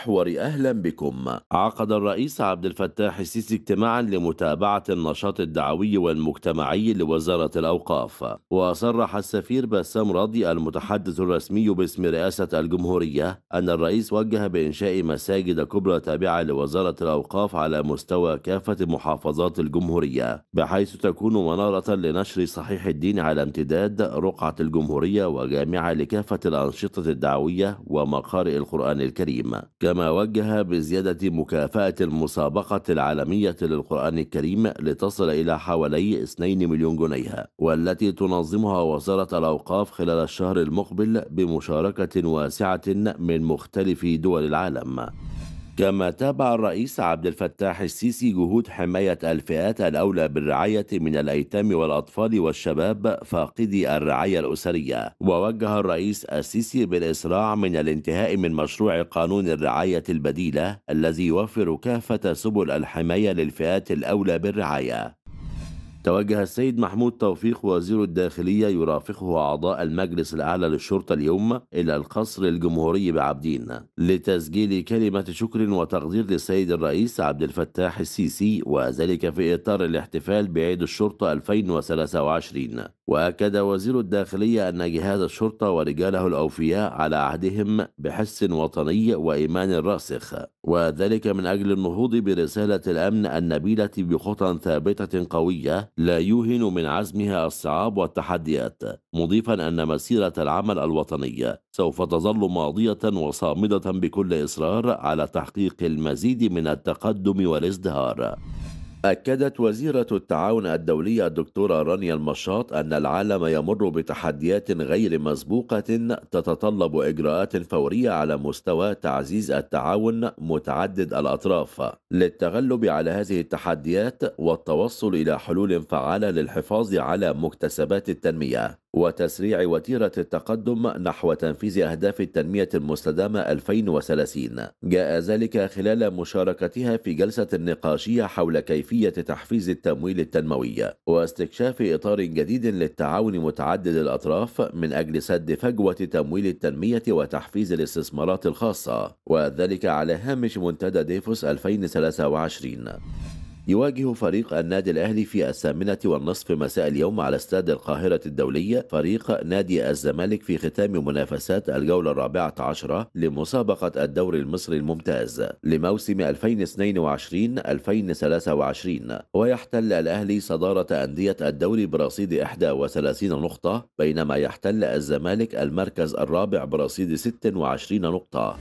المحور أهلا بكم عقد الرئيس عبد الفتاح السيسي اجتماعا لمتابعة النشاط الدعوي والمجتمعي لوزارة الأوقاف وصرح السفير بسام راضي المتحدث الرسمي باسم رئاسة الجمهورية أن الرئيس وجه بإنشاء مساجد كبرى تابعة لوزارة الأوقاف على مستوى كافة محافظات الجمهورية بحيث تكون منارة لنشر صحيح الدين على امتداد رقعة الجمهورية وجامعة لكافة الأنشطة الدعوية ومقارئ القرآن الكريم عندما وجه بزيادة مكافأة المسابقة العالمية للقرآن الكريم لتصل إلى حوالي 2 مليون جنيه والتي تنظمها وزارة الأوقاف خلال الشهر المقبل بمشاركة واسعة من مختلف دول العالم كما تابع الرئيس عبد الفتاح السيسي جهود حماية الفئات الأولى بالرعاية من الأيتام والأطفال والشباب فاقدي الرعاية الأسرية ووجه الرئيس السيسي بالإسراع من الانتهاء من مشروع قانون الرعاية البديلة الذي يوفر كافة سبل الحماية للفئات الأولى بالرعاية توجه السيد محمود توفيق وزير الداخلية يرافقه أعضاء المجلس الأعلى للشرطة اليوم إلى القصر الجمهوري بعبدين لتسجيل كلمة شكر وتقدير للسيد الرئيس عبد الفتاح السيسي وذلك في إطار الاحتفال بعيد الشرطة 2023 وأكد وزير الداخلية أن جهاز الشرطة ورجاله الأوفياء على عهدهم بحس وطني وإيمان راسخ وذلك من أجل النهوض برسالة الأمن النبيلة بخطى ثابتة قوية لا يوهن من عزمها الصعاب والتحديات مضيفا أن مسيرة العمل الوطني سوف تظل ماضية وصامدة بكل إصرار على تحقيق المزيد من التقدم والازدهار أكدت وزيرة التعاون الدولي الدكتورة رانيا المشاط أن العالم يمر بتحديات غير مسبوقة تتطلب إجراءات فورية على مستوى تعزيز التعاون متعدد الأطراف للتغلب على هذه التحديات والتوصل إلى حلول فعالة للحفاظ على مكتسبات التنمية وتسريع وتيرة التقدم نحو تنفيذ أهداف التنمية المستدامة 2030 جاء ذلك خلال مشاركتها في جلسة نقاشية حول كيفية تحفيز التمويل التنموي واستكشاف إطار جديد للتعاون متعدد الأطراف من أجل سد فجوة تمويل التنمية وتحفيز الاستثمارات الخاصة وذلك على هامش منتدى ديفوس 2023 يواجه فريق النادي الأهلي في الثامنة والنصف مساء اليوم على استاد القاهرة الدولية فريق نادي الزمالك في ختام منافسات الجولة الرابعة عشرة لمسابقة الدوري المصري الممتاز لموسم 2022-2023 ويحتل الأهلي صدارة أندية الدوري برصيد 31 نقطة بينما يحتل الزمالك المركز الرابع برصيد 26 نقطة